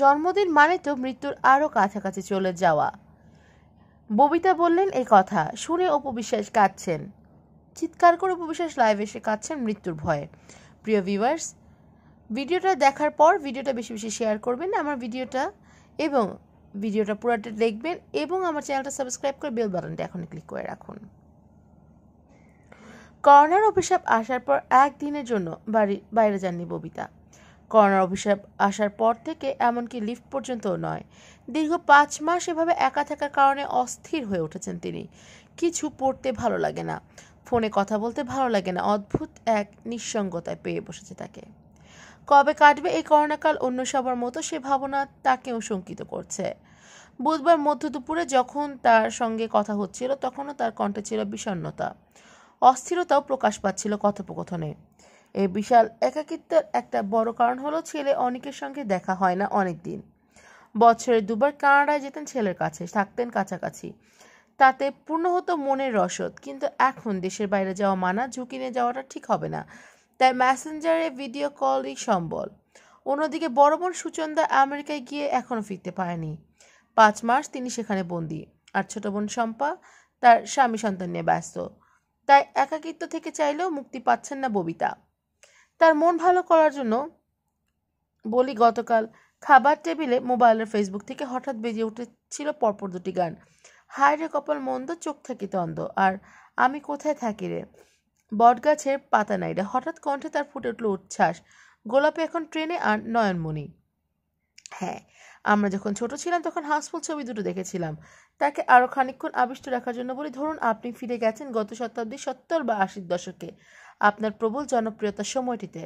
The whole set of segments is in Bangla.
জন্মদিন মানে তো মৃত্যুর আরও কাছাকাছি চলে যাওয়া ববিতা বললেন এই কথা শুনে অপবিশ্বাস কাঁদছেন চিৎকার করে উপবিশ্বাস লাইভ এসে কাঁদছেন মৃত্যুর ভয়ে প্রিয় ভিউয়ার্স ভিডিওটা দেখার পর ভিডিওটা বেশি বেশি শেয়ার করবেন আমার ভিডিওটা এবং ভিডিওটা পুরোটা দেখবেন এবং আমার চ্যানেলটা সাবস্ক্রাইব করে বেল বাটনটা এখন ক্লিক করে রাখুন করোনার অভিশাপ আসার পর একদিনের জন্য বাড়ি বাইরে যাননি ববিতা করোনার অভিশাপ আসার পর থেকে এমনকি লিফট পর্যন্তও নয় দীর্ঘ পাঁচ মাস এভাবে একা থাকার কারণে অস্থির হয়ে উঠেছেন তিনি কিছু পড়তে ভালো লাগে না ফোনে কথা বলতে ভালো লাগে না অদ্ভুত এক নিঃসঙ্গতায় পেয়ে বসেছে তাকে কবে কাটবে এই করোনাকাল অন্য সবার মতো সে ভাবনা তাকেও শঙ্কিত করছে বুধবার মধ্য দুপুরে যখন তার সঙ্গে কথা হচ্ছিল তখনও তার কণ্ঠে ছিল বিষণ্নতা অস্থিরতাও প্রকাশ পাচ্ছিল কথোপকথনে এই বিশাল একাকিত্বের একটা বড় কারণ হলো ছেলে অনেকের সঙ্গে দেখা হয় না অনেক দিন বছরে দুবার কানাডায় যেতেন ছেলের কাছে থাকতেন কাছাকাছি তাতে পূর্ণ হতো মনের রসদ কিন্তু এখন দেশের বাইরে যাওয়া মানা ঝুঁকি নিয়ে যাওয়াটা ঠিক হবে না তাই ম্যাসেঞ্জারে ভিডিও কলই সম্বল অন্যদিকে বড় বোন সুচন্দা আমেরিকায় গিয়ে এখনও ফিরতে পারেনি পাঁচ মাস তিনি সেখানে বন্দি আর ছোট বোন শম্পা তার স্বামী সন্তান নিয়ে ব্যস্ত তাই একাকিত্ব থেকে চাইলেও মুক্তি পাচ্ছেন না ববিতা তার মন ভালো করার জন্য বলি গতকাল খাবার টেবিলে মোবাইলের ফেসবুক থেকে হঠাৎ বেজে উঠেছিল পরপর দুটি গান হায় রে কপাল মন্দ চোখ থাকিতে অন্ধ আর আমি কোথায় থাকি রে বটগাছের পাতা নাই রে হঠাৎ কণ্ঠে তার ফুটে উঠল উচ্ছ্বাস গোলাপে এখন ট্রেনে আর নয়নমণি হ্যাঁ আমরা যখন ছোট ছিলাম তখন হাউসফুল ছবি দুটো দেখেছিলাম তাকে আরও খানিক্ষণ আবিষ্ট রাখার জন্য বলি ধরুন আপনি ফিরে গেছেন গত শতাব্দীর সত্তর বা আশির দশকে আপনার প্রবল জনপ্রিয়তার সময়টিতে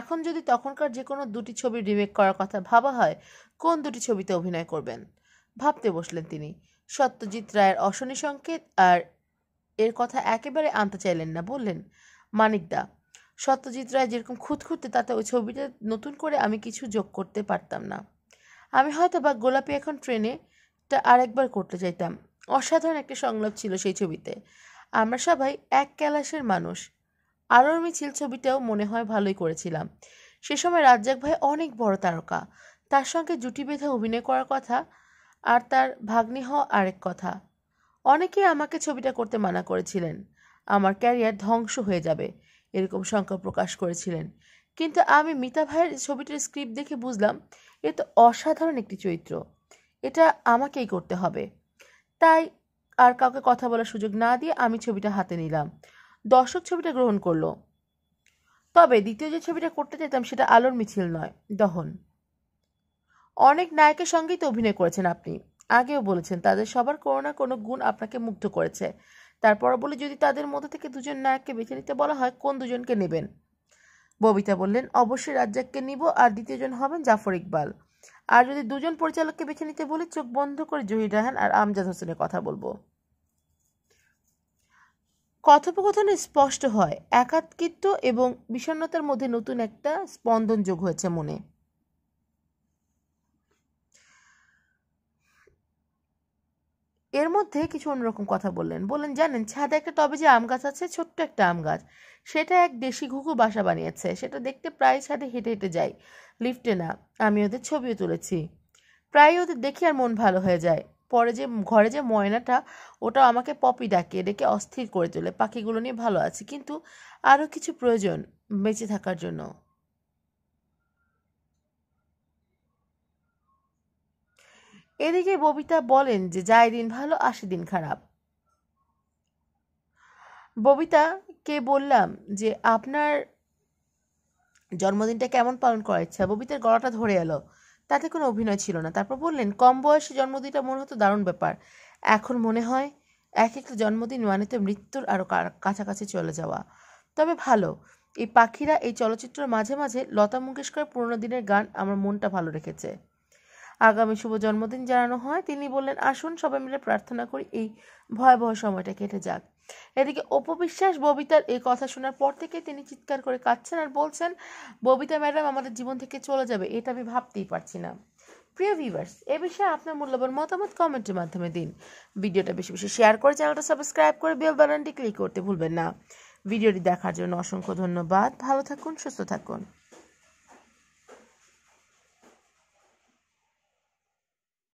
এখন যদি তখনকার যে কোনো দুটি ছবি রিমেক করার কথা ভাবা হয় কোন দুটি ছবিতে অভিনয় করবেন ভাবতে বসলেন তিনি সত্যজিৎ রায়ের অশনি সংকেত আর এর কথা একেবারে আনতে চাইলেন না বললেন মানিকদা সত্যজিৎ রায় যেরকম খুঁত খুঁততে তাতে ওই ছবিটা নতুন করে আমি কিছু যোগ করতে পারতাম না আমি হয়তো বা গোলাপি এখন ট্রেনে তা আরেকবার করতে চাইতাম অসাধারণ একটা সংলাপ ছিল সেই ছবিতে আমরা সবাই এক ক্যালাসের মানুষ আলোর মিছিল ছবিটাও মনে হয় ভালোই করেছিলাম সে সময় রাজ্জাক ভাই অনেক বড় তারকা তার সঙ্গে জুটি বেঁধে অভিনয় করার কথা আর তার ভাগ্নি হওয়া আরেক কথা অনেকে আমাকে ছবিটা করতে মানা করেছিলেন আমার ক্যারিয়ার ধ্বংস হয়ে যাবে এরকম শঙ্কা প্রকাশ করেছিলেন কিন্তু আমি মিতা ভাইয়ের ছবিটির স্ক্রিপ্ট দেখে বুঝলাম এ তো অসাধারণ একটি চরিত্র এটা আমাকেই করতে হবে তাই আর কাউকে কথা বলার সুযোগ না দিয়ে আমি ছবিটা হাতে নিলাম দর্শক ছবিটা গ্রহণ করলো তবে দ্বিতীয় যে ছবিটা করতে চাইতাম সেটা আলোর মিছিল নয় দহন অনেক নায়কের সঙ্গেই তো অভিনয় করেছেন আপনি আগেও বলেছেন তাদের সবার কোনো না কোনো গুণ আপনাকে মুগ্ধ করেছে তারপর বলে যদি তাদের মধ্যে থেকে দুজন নায়ককে বেছে নিতে বলা হয় কোন দুজনকে নেবেন ববিতা বললেন অবশ্যই রাজ্জাককে নিব আর দ্বিতীয়জন হবেন জাফর ইকবাল আর যদি দুজন পরিচালককে বেছে নিতে বলি চোখ বন্ধ করে জহির রাহান আর আমজাদ হোসেনের কথা বলবো কথোপকথনে স্পষ্ট হয় একাত্মিত্ব এবং বিষণ্নতার মধ্যে নতুন একটা স্পন্দন যোগ হয়েছে মনে এর মধ্যে কিছু অন্যরকম কথা বললেন বললেন জানেন ছাদে একটা টবে যে আম গাছ আছে ছোট্ট একটা আম গাছ সেটা এক দেশি ঘুঘু বাসা বানিয়েছে সেটা দেখতে প্রায় ছাদে হেঁটে হেঁটে যায় লিফটে না আমি ওদের ছবিও তুলেছি প্রায় ওদের দেখি আর মন ভালো হয়ে যায় পরে যে ঘরে যে ময়নাটা ওটা আমাকে পপি ডাকে ডেকে অস্থির করে তোলে পাখিগুলো নিয়ে ভালো আছে কিন্তু আরও কিছু প্রয়োজন বেঁচে থাকার জন্য এদিকে ববিতা বলেন যে যাই দিন ভালো আসে দিন খারাপ ববিতাকে বললাম যে আপনার জন্মদিনটা কেমন পালন করার ইচ্ছা ববিতার গলাটা ধরে এলো তাতে কোনো অভিনয় ছিল না তারপর বললেন কম বয়সে জন্মদিনটা মনে হতো দারুণ ব্যাপার এখন মনে হয় এক একটা জন্মদিন মানে তো মৃত্যুর আরও কাছাকাছি চলে যাওয়া তবে ভালো এই পাখিরা এই চলচ্চিত্রের মাঝে মাঝে লতা মঙ্গেশকরের পুরোনো দিনের গান আমার মনটা ভালো রেখেছে আগামী শুভ জন্মদিন জানানো হয় তিনি বললেন আসুন সবাই মিলে প্রার্থনা করি এই ভয়াবহ সময়টা কেটে যাক এদিকে অপবিশ্বাস ববিতার এই কথা শোনার পর থেকে তিনি চিৎকার করে কাঁদছেন আর বলছেন ববিতা ম্যাডাম আমাদের জীবন থেকে চলে যাবে এটা আমি ভাবতেই পারছি না প্রিয় ভিউয়ার্স এ বিষয়ে আপনার মূল্যবান মতামত কমেন্টের মাধ্যমে দিন ভিডিওটা বেশি বেশি শেয়ার করে চ্যানেলটা সাবস্ক্রাইব করে বেল বাটনটি ক্লিক করতে ভুলবেন না ভিডিওটি দেখার জন্য অসংখ্য ধন্যবাদ ভালো থাকুন সুস্থ থাকুন